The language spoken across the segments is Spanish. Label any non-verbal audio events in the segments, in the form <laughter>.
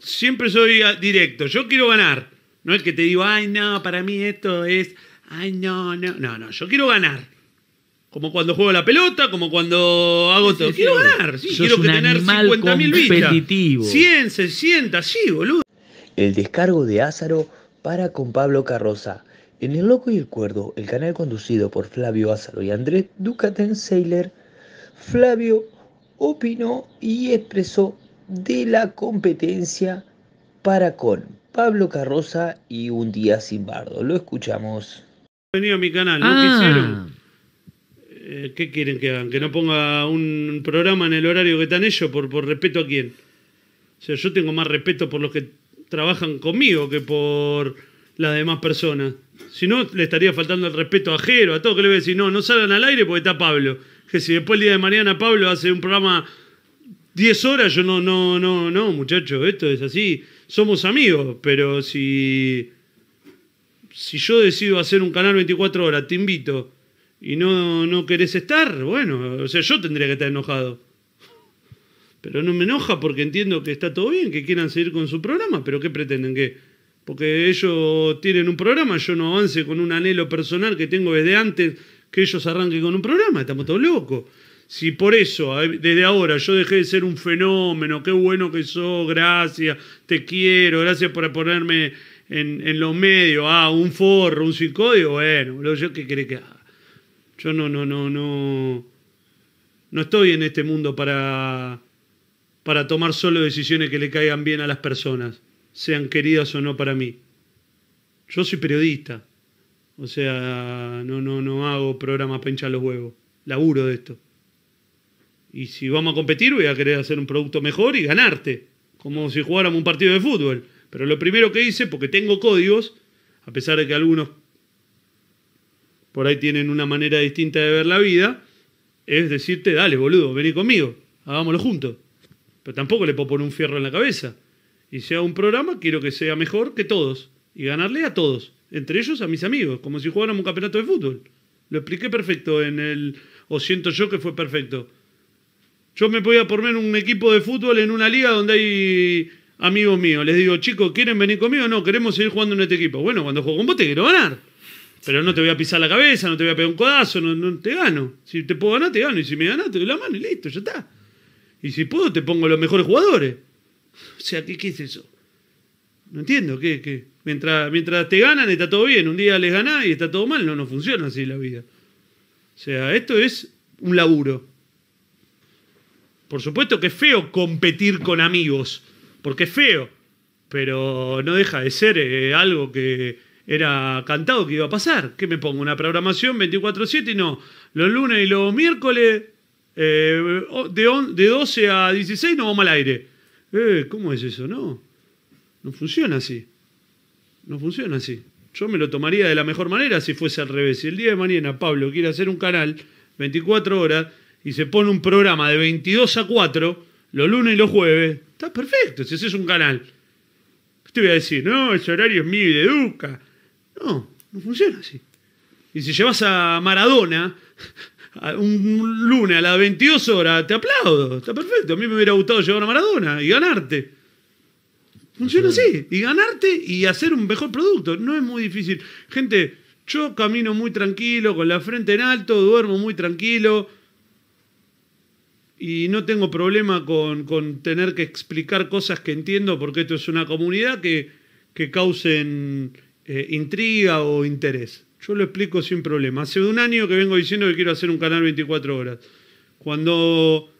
siempre soy ah, directo. Yo quiero ganar. No es que te digo, ay, no, para mí esto es, ay, no, no. No, no, yo quiero ganar. Como cuando juego la pelota, como cuando hago todo. quiero ganar, sí, quiero que tener 50.000 vistas. 100, 60, sí, boludo. El descargo de Ázaro para con Pablo Carroza. En El Loco y el Cuerdo, el canal conducido por Flavio Ázaro y Andrés Ducaten Sailor, Flavio opinó y expresó de la competencia para con Pablo Carroza y Un Día Sin Bardo. Lo escuchamos. Bienvenido a mi canal. ¿No ah. quisieron? Eh, ¿Qué quieren que hagan? ¿Que no ponga un programa en el horario que están ellos? ¿Por, por respeto a quién? O sea, yo tengo más respeto por los que trabajan conmigo que por las demás personas. Si no, le estaría faltando el respeto a Jero, a todo que le voy a decir, no, no salgan al aire porque está Pablo. Que si después el día de mañana Pablo hace un programa 10 horas, yo no, no, no, no, muchachos, esto es así. Somos amigos, pero si, si yo decido hacer un canal 24 horas, te invito, y no, no querés estar, bueno, o sea, yo tendría que estar enojado. Pero no me enoja porque entiendo que está todo bien, que quieran seguir con su programa, pero ¿qué pretenden? ¿Que porque ellos tienen un programa, yo no avance con un anhelo personal que tengo desde antes que ellos arranquen con un programa, estamos todos locos. Si por eso, eh, desde ahora, yo dejé de ser un fenómeno, qué bueno que sos, gracias, te quiero, gracias por ponerme en, los medios, ah, un forro, un psicodio bueno, yo qué cree que Yo no, no, no, no. No estoy en este mundo para, para tomar solo decisiones que le caigan bien a las personas, sean queridas o no para mí. Yo soy periodista. O sea, no, no, no hago programas pencha los huevos. Laburo de esto. Y si vamos a competir, voy a querer hacer un producto mejor y ganarte, como si jugáramos un partido de fútbol. Pero lo primero que hice, porque tengo códigos, a pesar de que algunos por ahí tienen una manera distinta de ver la vida, es decirte, dale, boludo, vení conmigo, hagámoslo juntos. Pero tampoco le puedo poner un fierro en la cabeza. Y sea un programa, quiero que sea mejor que todos y ganarle a todos, entre ellos a mis amigos, como si jugáramos un campeonato de fútbol. Lo expliqué perfecto en el O siento yo que fue perfecto. Yo me podía poner un equipo de fútbol en una liga donde hay amigos míos. Les digo, chicos, ¿quieren venir conmigo? No, queremos seguir jugando en este equipo. Bueno, cuando juego con vos te quiero ganar. Pero no te voy a pisar la cabeza, no te voy a pegar un codazo, no, te gano. Si te puedo ganar, te gano. Y si me ganas, te doy la mano y listo, ya está. Y si puedo, te pongo los mejores jugadores. O sea, ¿qué, qué es eso? No entiendo, ¿qué? qué? Mientras, mientras te ganan está todo bien, un día les ganás y está todo mal, no, no funciona así la vida. O sea, esto es un laburo. Por supuesto que es feo competir con amigos, porque es feo, pero no deja de ser eh, algo que era cantado que iba a pasar. ¿Qué me pongo? ¿Una programación 24-7? y No, los lunes y los miércoles eh, de, 12 a 16 no vamos al aire. Eh, ¿Cómo es eso? No, no funciona así. No funciona así. Yo me lo tomaría de la mejor manera si fuese al revés. Si el día de mañana Pablo quiere hacer un canal 24 horas y se pone un programa de 22 a 4, los lunes y los jueves, está perfecto, si es un canal. Te voy a decir, no, ese horario es mío y de Duca. No, no funciona así. Y si llevas a Maradona <laughs> un lunes a las 22 horas, te aplaudo, está perfecto. A mí me hubiera gustado llevar a Maradona y ganarte. Funciona así. Y ganarte y hacer un mejor producto. No es muy difícil. Gente, yo camino muy tranquilo, con la frente en alto, duermo muy tranquilo y no tengo problema con, tener que explicar cosas que entiendo porque esto es una comunidad que, que causen eh, intriga o interés. Yo lo explico sin problema. Hace un año que vengo diciendo que quiero hacer un canal 24 horas. Cuando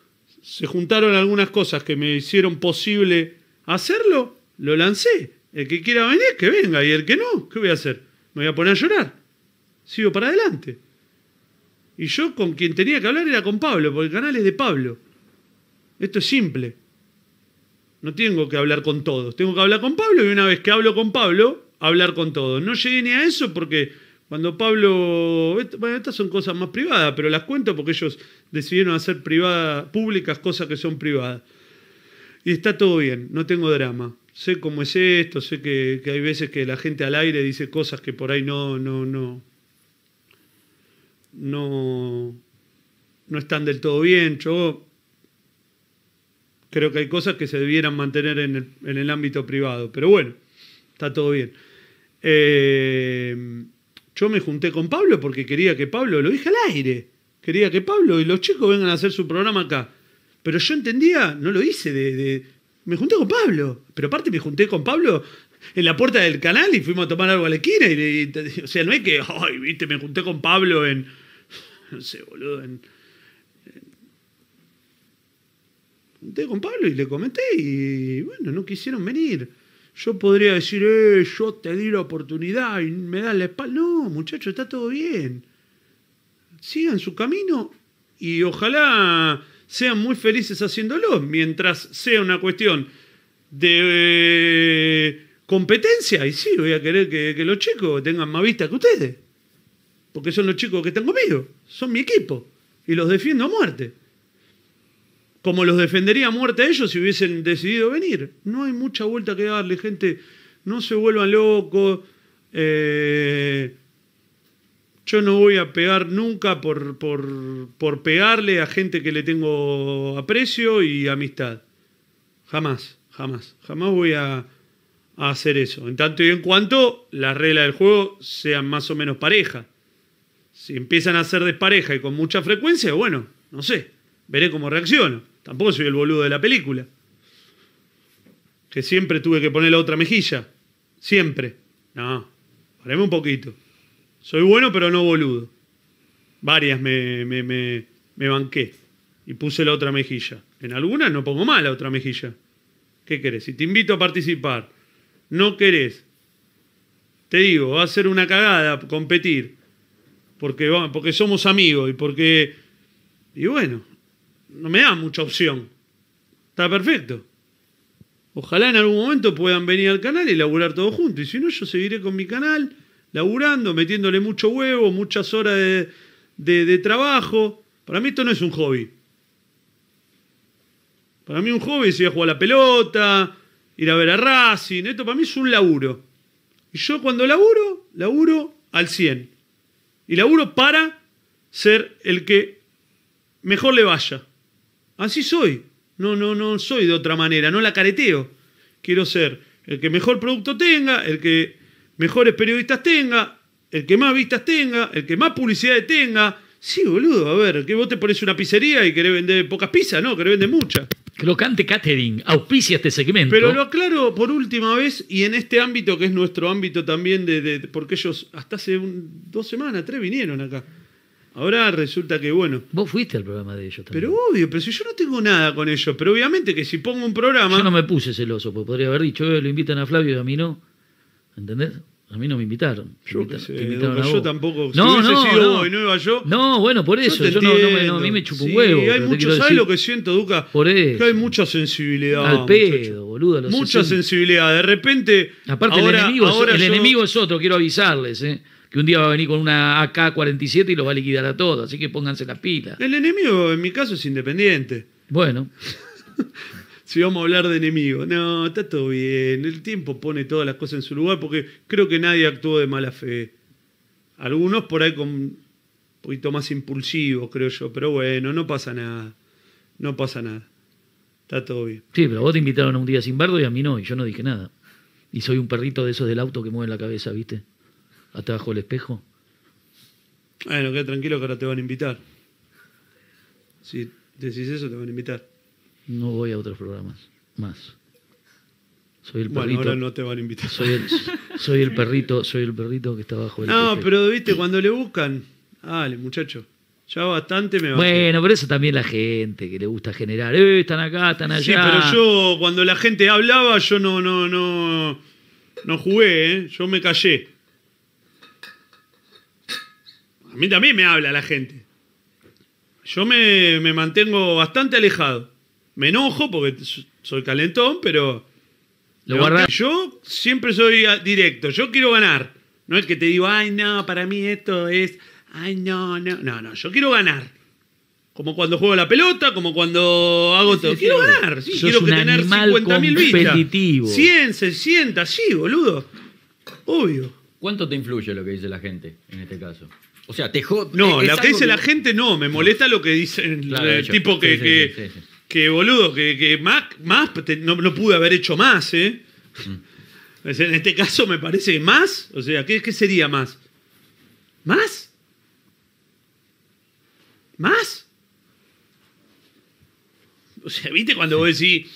se juntaron algunas cosas que me hicieron posible hacerlo, lo lancé. El que quiera venir, que venga. Y el que no, ¿qué voy a hacer? Me voy a poner a llorar. Sigo para adelante. Y yo con quien tenía que hablar era con Pablo, porque el canal es de Pablo. Esto es simple. No tengo que hablar con todos, tengo que hablar con Pablo y una vez que hablo con Pablo, hablar con todos. No llegué ni a eso porque cuando Pablo, bueno, estas son cosas más privadas, pero las cuento porque ellos decidieron hacer privadas, públicas cosas que son privadas. Y está todo bien, no tengo drama. Sé cómo es esto, sé que, hay veces que la gente al aire dice cosas que por ahí no, no, no, no, no están del todo bien. Yo creo que hay cosas que se debieran mantener en el, ámbito privado, pero bueno, está todo bien. Eh, yo me junté con Pablo porque quería que Pablo, lo dije al aire, quería que Pablo y los chicos vengan a hacer su programa acá. Pero yo entendía, no lo hice, de, me junté con Pablo, pero aparte me junté con Pablo en la puerta del canal y fuimos a tomar algo a la esquina. o sea, no es que, ay, viste, me junté con Pablo en, <laughs> no sé, boludo, en, con Pablo y le comenté y bueno, no quisieron venir. Yo podría decir, eh, yo te di la oportunidad y me das la espalda. No, muchachos, está todo bien. Sigan su camino y ojalá sean muy felices haciéndolo, mientras sea una cuestión de eh, competencia. Y sí, voy a querer que, los chicos tengan más vista que ustedes, porque son los chicos que están conmigo son mi equipo y los defiendo a muerte. Como los defendería a muerte a ellos si hubiesen decidido venir. No hay mucha vuelta que darle, gente. No se vuelvan locos. Eh, yo no voy a pegar nunca por, por, pegarle a gente que le tengo aprecio y amistad. Jamás, jamás. Jamás voy a, a hacer eso. En tanto y en cuanto las reglas del juego sean más o menos parejas si empiezan a ser despareja y con mucha frecuencia, bueno, no sé, veré cómo reacciono. Tampoco soy el boludo de la película. Que siempre tuve que poner la otra mejilla. Siempre. No, pareme un poquito. Soy bueno, pero no boludo. Varias me, me, me, me banqué y puse la otra mejilla. En algunas no pongo más la otra mejilla. ¿Qué querés? Si te invito a participar, no querés, te digo, va a ser una cagada competir porque, porque somos amigos y porque... Y bueno, no me da mucha opción. Está perfecto. Ojalá en algún momento puedan venir al canal y laburar todos juntos. Y si no, yo seguiré con mi canal, laburando, metiéndole mucho huevo, muchas horas de, de trabajo. Para mí esto no es un hobby. Para mí un hobby es ir a jugar a la pelota, ir a ver a Racing. Esto para mí es un laburo. Y yo cuando laburo, laburo al 100. Y laburo para ser el que mejor le vaya. Así soy. No, no, no soy de otra manera, no la careteo. Quiero ser el que mejor producto tenga, el que mejores periodistas tenga, el que más vistas tenga, el que más publicidades tenga. Sí, boludo, a ver, que vos te pones una pizzería y querés vender pocas pizzas, no, querés vender muchas. Crocante Catering auspicia este segmento. Pero lo aclaro por última vez y en este ámbito que es nuestro ámbito también, de, porque ellos hasta hace dos semanas, tres vinieron acá. Ahora resulta que, bueno. Vos fuiste al programa de ellos también. Pero obvio, pero si yo no tengo nada con ellos, pero obviamente que si pongo un programa. Yo no me puse celoso, porque podría haber dicho, eh, lo invitan a Flavio y a mí no. ¿Entendés? A mí no me invitaron. Yo, tampoco. No, si no, sido no. No, bueno, por eso. Yo, no, a mí me chupo un huevo. Hay mucho, ¿Sabes lo que siento, Duca? Por eso. Que hay mucha sensibilidad. Al pedo, boludo. Mucha sensibilidad. De repente. Aparte, ahora, el, enemigo, ahora el enemigo es otro, quiero avisarles, ¿eh? que un día va a venir con una AK-47 y los va a liquidar a todos, así que pónganse las pilas. El enemigo, en mi caso, es independiente. Bueno. <laughs> si vamos a hablar de enemigos. No, está todo bien. El tiempo pone todas las cosas en su lugar porque creo que nadie actuó de mala fe. Algunos por ahí con un poquito más impulsivo, creo yo. Pero bueno, no pasa nada. No pasa nada. Está todo bien. Sí, pero vos te invitaron a un día sin bardo y a mí no, y yo no dije nada. Y soy un perrito de esos del auto que mueve la cabeza, ¿viste? Hasta bajo el espejo. Bueno, queda tranquilo que ahora te van a invitar. Si decís eso, te van a invitar no voy a otros programas más. Soy el bueno, ahora no te van a invitar. Soy el, perrito, soy el perrito que está bajo el No, pero viste, cuando le buscan, dale, muchacho. Ya bastante me va. Bueno, pero eso también la gente que le gusta generar. Eh, están acá, están allá. Sí, pero yo cuando la gente hablaba, yo no, no, no, no jugué, ¿eh? yo me callé. A mí también me habla la gente. Yo me, me mantengo bastante alejado. Me enojo porque soy calentón, pero. Lo Yo siempre soy ah, directo. Yo quiero ganar. No es que te digo, ay, no, para mí esto es. Ay, no, no. No, no, yo quiero ganar. Como cuando juego la pelota, como cuando hago todo. Quiero ganar, sí, quiero tener 50.000 vistas. 100, 60, sí, boludo. Obvio. ¿Cuánto te influye lo que dice la gente en este caso? O sea, te No, lo que dice la gente no, me molesta lo que dice el tipo que que boludo, que, más, más no, no, pude haber hecho más, ¿eh? Mm. En este caso me parece más, o sea, ¿qué, sería más? ¿Más? ¿Más? O sea, ¿viste cuando vos decís,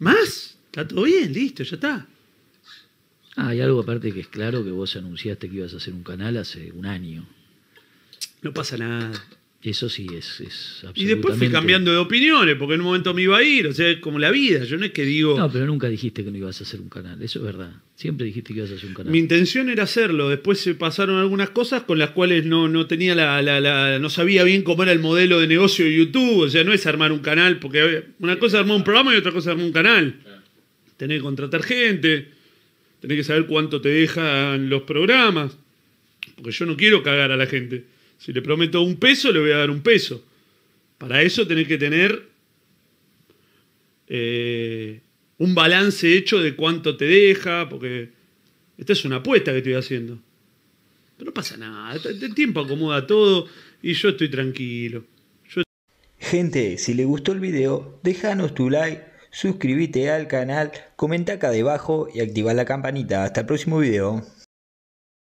más? Está todo bien, listo, ya está. Ah, hay algo aparte que es claro que vos anunciaste que ibas a hacer un canal hace un año. No pasa nada. Eso sí es, absolutamente... Y después fui cambiando de opiniones, porque en un momento me iba a ir, o sea, es como la vida, yo no es que digo... No, pero nunca dijiste que no ibas a hacer un canal, eso es verdad. Siempre dijiste que ibas a hacer un canal. Mi intención era hacerlo, después se pasaron algunas cosas con las cuales no, tenía la, no sabía bien cómo era el modelo de negocio de YouTube, o sea, no es armar un canal, porque una cosa es armar un programa y otra cosa es armar un canal. Tenés que contratar gente, tenés que saber cuánto te dejan los programas, porque yo no quiero cagar a la gente. Si le prometo un peso, le voy a dar un peso. Para eso tenés que tener eh, un balance hecho de cuánto te deja, porque esta es una apuesta que estoy haciendo. Pero no pasa nada, el tiempo acomoda todo y yo estoy tranquilo. Gente, si le gustó el video, déjanos tu like, suscríbete al canal, comenta acá debajo y activa la campanita. Hasta el próximo video.